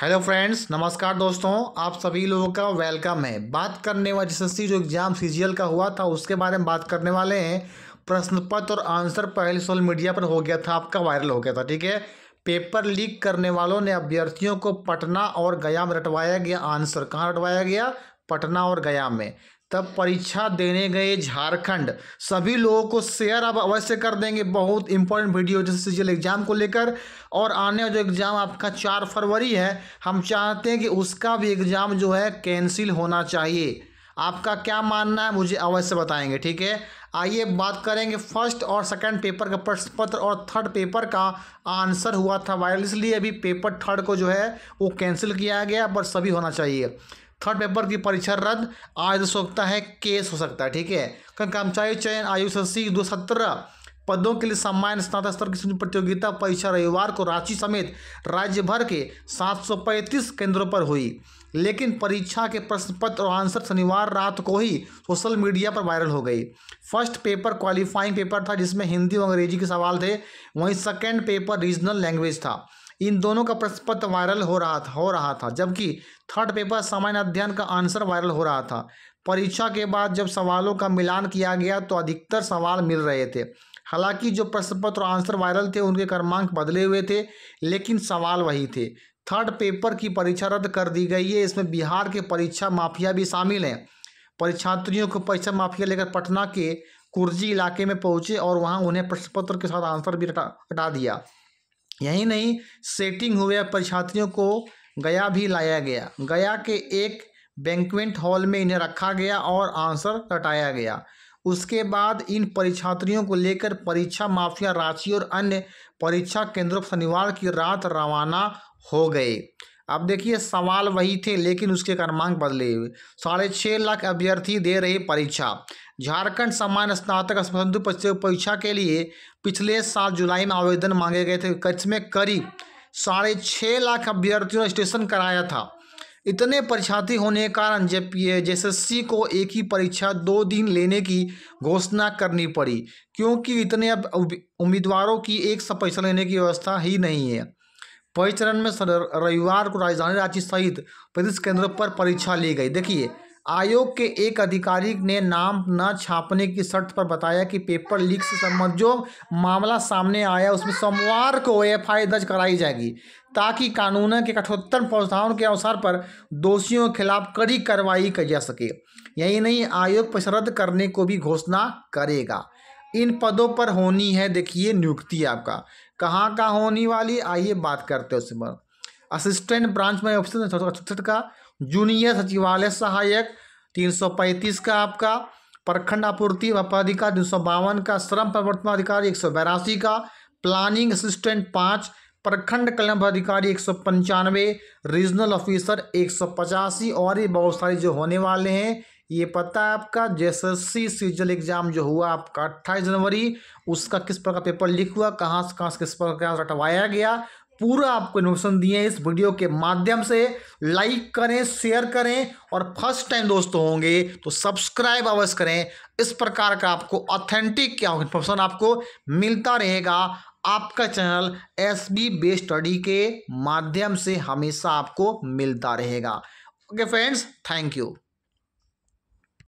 hello friends नमस्कार दोस्तों आप सभी लोगों का वेलकम है बात करने वाले जिस जो एग्ज़ाम सीजीएल का हुआ था उसके बारे में बात करने वाले हैं प्रश्न पत्र और आंसर पहले सोशल मीडिया पर हो गया था आपका वायरल हो गया था ठीक है पेपर लीक करने वालों ने अभ्यर्थियों को पटना और गया में रटवाया गया आंसर कहाँ रटवाया गया पटना और गया में तब परीक्षा देने गए झारखंड सभी लोगों को शेयर अब अवश्य कर देंगे बहुत इंपॉर्टेंट वीडियो जैसे सीजियल एग्जाम को लेकर और आने वाला जो एग्ज़ाम आपका चार फरवरी है हम चाहते हैं कि उसका भी एग्ज़ाम जो है कैंसिल होना चाहिए आपका क्या मानना है मुझे अवश्य बताएंगे ठीक है आइए बात करेंगे फर्स्ट और सेकंड पेपर का प्रश्न पत्र और थर्ड पेपर का आंसर हुआ था वायरल इसलिए अभी पेपर थर्ड को जो है वो कैंसिल किया गया पर सभी होना चाहिए थर्ड पेपर की परीक्षा रद्द आज हो तो सकता है केस हो सकता है ठीक है कर्मचारी चयन आयु सी दो सत्रह पदों के लिए सामान्य स्नातक स्तर की प्रतियोगिता परीक्षा रविवार को रांची समेत राज्य भर के 735 केंद्रों पर हुई लेकिन परीक्षा के प्रश्न पत्र और आंसर शनिवार रात को ही सोशल मीडिया पर वायरल हो गई फर्स्ट पेपर क्वालिफाइंग पेपर था जिसमें हिंदी और अंग्रेजी के सवाल थे वहीं सेकेंड पेपर रीजनल लैंग्वेज था इन दोनों का प्रश्न पत्र वायरल हो रहा था हो रहा था जबकि थर्ड पेपर सामान्य अध्ययन का आंसर वायरल हो रहा था परीक्षा के बाद जब सवालों का मिलान किया गया तो अधिकतर सवाल मिल रहे थे हालांकि जो प्रश्न पत्र और आंसर वायरल थे उनके क्रमांक बदले हुए थे लेकिन सवाल वही थे थर्ड पेपर की परीक्षा रद्द कर दी गई है इसमें बिहार के परीक्षा माफिया भी शामिल हैं परीक्षार्थियों को परीक्षा माफिया लेकर पटना के कुर्जी इलाके में पहुंचे और वहां उन्हें प्रश्न पत्र के साथ आंसर भी हटा दिया यही नहीं सेटिंग हुए परीक्षार्थियों को गया भी लाया गया गया के एक बैंकवेंट हॉल में इन्हें रखा गया और आंसर रटाया गया उसके बाद इन परीक्षार्थियों को लेकर परीक्षा माफिया रांची और अन्य परीक्षा केंद्रों पर शनिवार की रात रवाना हो गए अब देखिए सवाल वही थे लेकिन उसके क्रमांक बदले हुए साढ़े छः लाख अभ्यर्थी दे रहे परीक्षा झारखंड सामान्य स्नातक स्पंधु परीक्षा के लिए पिछले साल जुलाई में आवेदन मांगे गए थे कच्छ में करीब साढ़े छः लाख अभ्यर्थियों ने स्टेशन कराया था इतने परीक्षार्थी होने के कारण जे जेएसएससी को एक ही परीक्षा दो दिन लेने की घोषणा करनी पड़ी क्योंकि इतने उम्मीदवारों की एक सा परीक्षा लेने की व्यवस्था ही नहीं है पहले चरण में रविवार को राजधानी रांची सहित प्रदेश केंद्रों पर परीक्षा ली गई देखिए आयोग के एक अधिकारी ने नाम न छापने की शर्त पर बताया कि पेपर लीक से संबंध जो मामला सामने आया उसमें सोमवार को एफआईआर दर्ज कराई जाएगी ताकि कानून के कठोत्तर प्रावधानों के अवसर पर दोषियों के खिलाफ कड़ी कार्रवाई की जा सके यही नहीं आयोग पर शरद करने को भी घोषणा करेगा इन पदों पर होनी है देखिए नियुक्ति आपका कहाँ का होने वाली आइए बात करते हैं उस पर असिस्टेंट ब्रांच में ऑप्शन छसठ का जूनियर सचिवालय सहायक तीन सौ पैंतीस का आपका प्रखंड आपूर्ति अधिकार तीन सौ बावन का श्रम परिवर्तन अधिकारी एक सौ बयासी का प्लानिंग असिस्टेंट पाँच प्रखंड कल्याण पदाधिकारी एक सौ पंचानवे रीजनल ऑफिसर एक सौ पचासी और ये बहुत सारे जो होने वाले हैं ये पता है आपका जेएसएससी सीजल एग्जाम जो हुआ आपका अट्ठाईस जनवरी उसका किस प्रकार का पेपर लीक हुआ कहाँ से कहाँ से किस प्रकार रटवाया गया पूरा आपको इन्फॉर्मेशन दिए इस वीडियो के माध्यम से लाइक करें शेयर करें और फर्स्ट टाइम दोस्त होंगे तो सब्सक्राइब अवश्य करें इस प्रकार का आपको ऑथेंटिक क्या इन्फॉर्मेशन आपको मिलता रहेगा आपका channel S B B study के माध्यम से हमेशा आपको मिलता रहेगा ओके फ्रेंड्स थैंक यू